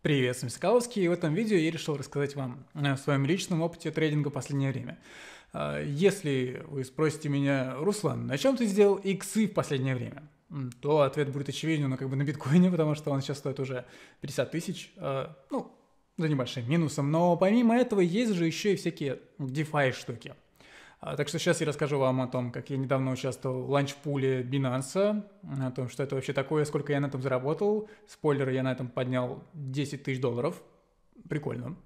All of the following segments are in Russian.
Привет, с вами Соколовский, и в этом видео я решил рассказать вам о своем личном опыте трейдинга в последнее время. А, если вы спросите меня, Руслан, на чем ты сделал иксы в последнее время? То ответ будет очевиден, но как бы на биткоине, потому что он сейчас стоит уже 50 тысяч, а, ну, за небольшим минусом. Но помимо этого есть же еще и всякие DeFi штуки – а, так что сейчас я расскажу вам о том, как я недавно участвовал в ланчпуле Binance, а, о том, что это вообще такое, сколько я на этом заработал. Спойлеры я на этом поднял 10 тысяч долларов. Прикольно.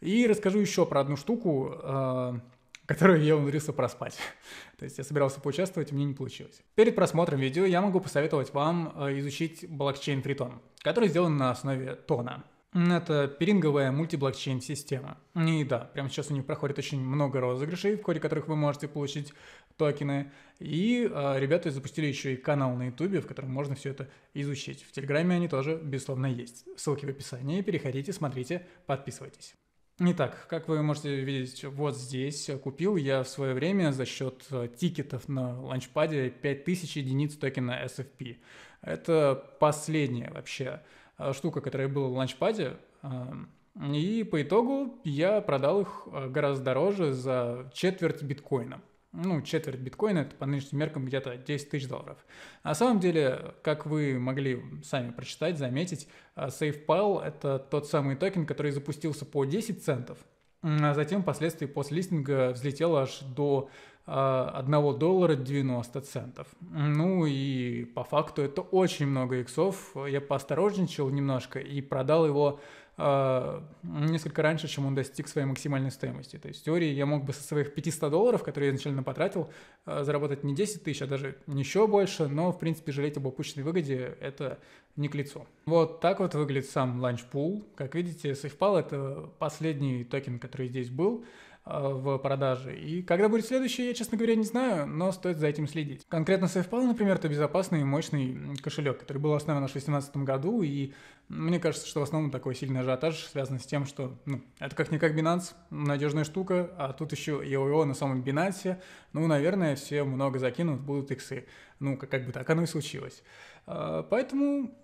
И расскажу еще про одну штуку, а, которую я умудрился проспать. То есть я собирался поучаствовать, и мне не получилось. Перед просмотром видео я могу посоветовать вам изучить блокчейн Triton, который сделан на основе Тона. Это пиринговая мультиблокчейн-система. И да, прямо сейчас у них проходит очень много розыгрышей, в ходе которых вы можете получить токены. И э, ребята запустили еще и канал на ютубе, в котором можно все это изучить. В Телеграме они тоже, безусловно, есть. Ссылки в описании. Переходите, смотрите, подписывайтесь. Итак, как вы можете видеть, вот здесь купил я в свое время за счет э, тикетов на ланчпаде 5000 единиц токена SFP. Это последнее вообще Э, штука, которая была в ланчпаде. Эм, и по итогу я продал их э, гораздо дороже за четверть биткоина. Ну, четверть биткоина это по нынешним меркам где-то 10 тысяч долларов. На самом деле, как вы могли сами прочитать, заметить, э, SafePal это тот самый токен, который запустился по 10 центов. А затем впоследствии после листинга взлетел аж до 1 э, доллара 90 центов. Ну и по факту это очень много иксов. Я поосторожничал немножко и продал его э, несколько раньше, чем он достиг своей максимальной стоимости. То есть в теории я мог бы со своих 500 долларов, которые я изначально потратил, э, заработать не 10 тысяч, а даже еще больше, но в принципе жалеть об упущенной выгоде – это не к лицу. Вот так вот выглядит сам ланчпул. Как видите, SafePal – это последний токен, который здесь был – Э, в продаже. И когда будет следующий, я, честно говоря, не знаю, но стоит за этим следить. Конкретно SafePal, например, это безопасный и мощный кошелек, который был основан в 2018 году, и мне кажется, что в основном такой сильный ажиотаж связан с тем, что ну, это как-никак Binance, надежная штука, а тут еще и ООО на самом Binance, ну, наверное, все много закинут, будут иксы. Ну, как, как бы так оно и случилось. Э, поэтому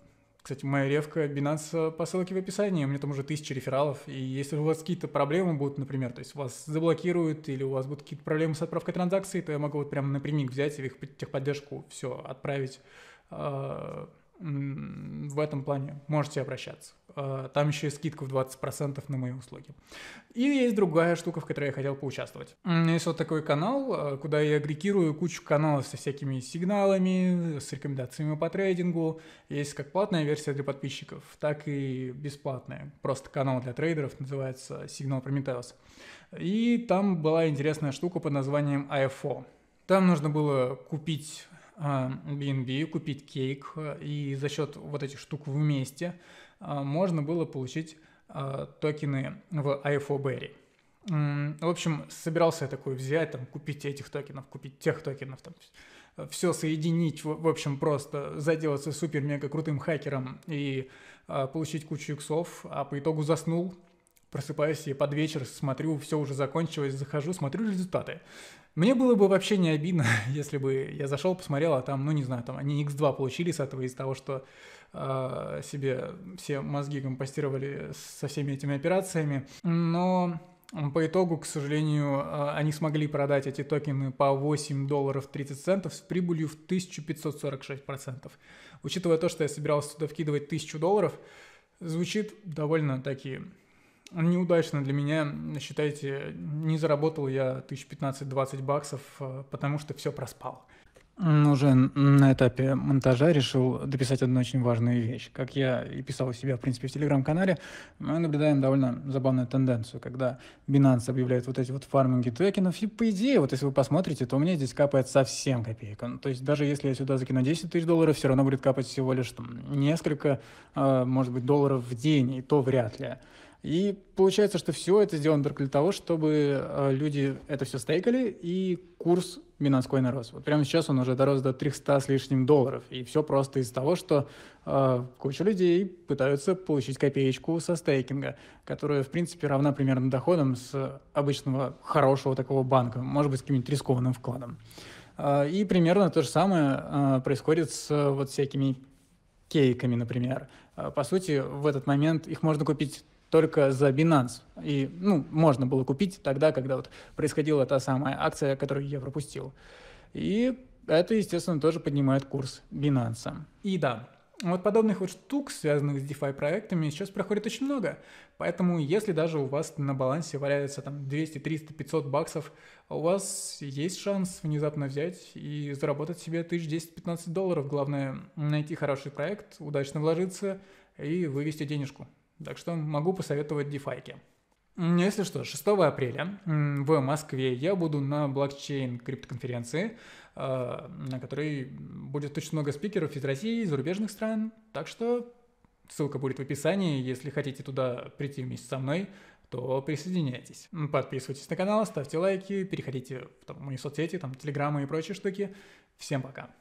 кстати, моя ревка Binance по ссылке в описании, у меня там уже тысячи рефералов, и если у вас какие-то проблемы будут, например, то есть вас заблокируют или у вас будут какие-то проблемы с отправкой транзакций, то я могу вот прям напрямик взять и в их техподдержку все отправить. А, в этом плане можете обращаться. Э, там еще и скидка в 20% на мои услуги. И есть другая штука, в которой я хотел поучаствовать. Есть вот такой канал, э, куда я агрегирую кучу каналов со всякими сигналами, с рекомендациями по трейдингу. Есть как платная версия для подписчиков, так и бесплатная. Просто канал для трейдеров называется «Сигнал Прометеус». И там была интересная штука под названием IFO. Там нужно было купить B&B, а, купить кейк, а, и за счет вот этих штук вместе а, можно было получить токены в IFO Berry. В общем, собирался я такой взять, там, купить этих токенов, купить тех токенов, там, все соединить, в, общем, просто заделаться супер-мега крутым хакером и получить кучу иксов, а по итогу заснул, просыпаюсь и под вечер смотрю, все уже закончилось, захожу, смотрю результаты. Мне было бы вообще не обидно, если бы я зашел, посмотрел, а там, ну не знаю, там они X2 получили с этого из того, что э, себе все мозги компостировали со всеми этими операциями. Но по итогу, к сожалению, а, они смогли продать эти токены по 8 долларов 30 центов с прибылью в 1546%. Учитывая то, что я собирался туда вкидывать 1000 долларов, звучит довольно-таки неудачно для меня, считайте, не заработал я 1015-20 баксов, э, потому что все проспал. Уже на этапе монтажа решил дописать одну очень важную вещь. Как я и писал у себя, в принципе, в Телеграм-канале, мы наблюдаем довольно забавную тенденцию, когда Binance объявляет вот эти вот фарминги токенов, и по идее, вот если вы посмотрите, то у меня здесь капает совсем копейка. Ну, то есть даже если я сюда закину 10 тысяч долларов, все равно будет капать всего лишь там, несколько, э, может быть, долларов в день, и то вряд ли. И получается, что все это сделано только для того, чтобы э, люди это все стейкали, и курс Минанскоина рос. Вот прямо сейчас он уже дорос до 300 с лишним долларов. И все просто из-за того, что э, куча людей пытаются получить копеечку со стейкинга, которая, в принципе, равна примерно доходам с обычного хорошего такого банка, может быть, с каким-нибудь рискованным вкладом. Э, и примерно то же самое э, происходит с э, вот всякими кейками, например. Э, по сути, в этот момент их можно купить только за Binance. И, ну, можно было купить тогда, когда вот происходила та самая акция, которую я пропустил. И это, естественно, тоже поднимает курс Binance. И да, вот подобных вот штук, связанных с DeFi проектами, сейчас проходит очень много. Поэтому, если даже у вас на балансе валяется там 200, 300, 500 баксов, у вас есть шанс внезапно взять и заработать себе 1000 10 15 долларов. Главное, найти хороший проект, удачно вложиться и вывести денежку. Так что могу посоветовать дефайки. Если что, 6 апреля в Москве я буду на блокчейн криптоконференции, э, на которой будет очень много спикеров из России, из зарубежных стран. Так что ссылка будет в описании. Если хотите туда прийти вместе со мной, то присоединяйтесь. Подписывайтесь на канал, ставьте лайки, переходите в там, мои соцсети, там, телеграммы и прочие штуки. Всем пока!